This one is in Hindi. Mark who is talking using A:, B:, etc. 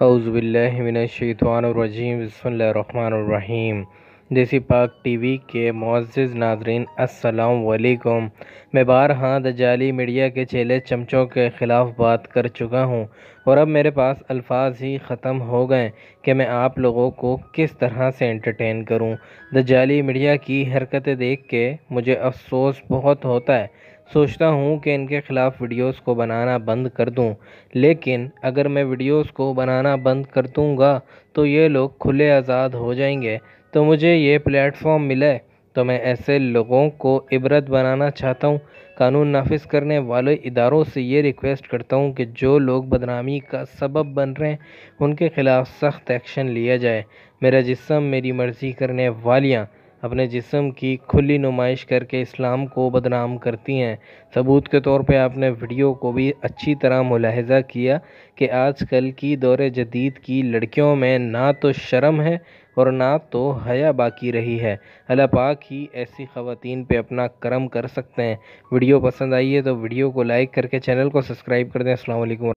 A: हौज़बिल्लिमिनशैतवानरजीम बसमीम देसी पाक टी वी के मोज़ नाजरीन असलकुम मैं बार हाँ दजाली मीडिया के चेले चमचों के ख़िलाफ़ बात कर चुका हूँ और अब मेरे पास अल्फाज ही ख़त्म हो गए कि मैं आप लोगों को किस तरह से एंटरटेन करूँ दजाली मीडिया की हरकतें देख के मुझे अफसोस बहुत होता है सोचता हूँ कि इनके ख़िलाफ़ वीडियोस को बनाना बंद कर दूँ लेकिन अगर मैं वीडियोस को बनाना बंद कर दूँगा तो ये लोग खुले आज़ाद हो जाएंगे तो मुझे ये प्लेटफॉर्म मिले तो मैं ऐसे लोगों को इबरत बनाना चाहता हूँ कानून नाफिज करने वाले इदारों से ये रिक्वेस्ट करता हूँ कि जो लोग बदनामी का सबब बन रहे हैं उनके ख़िलाफ़ सख्त एक्शन लिया जाए मेरा जिसम मेरी मर्ज़ी करने वालियाँ अपने जिस्म की खुली नुमाइश करके इस्लाम को बदनाम करती हैं सबूत के तौर पे आपने वीडियो को भी अच्छी तरह मुलाहजा किया कि आजकल की दौर जदीद की लड़कियों में ना तो शर्म है और ना तो हया बाकी रही है अल्लाह पाक ही ऐसी ख़वातीन पे अपना करम कर सकते हैं वीडियो पसंद आई है तो वीडियो को लाइक करके चैनल को सब्सक्राइब कर दें असल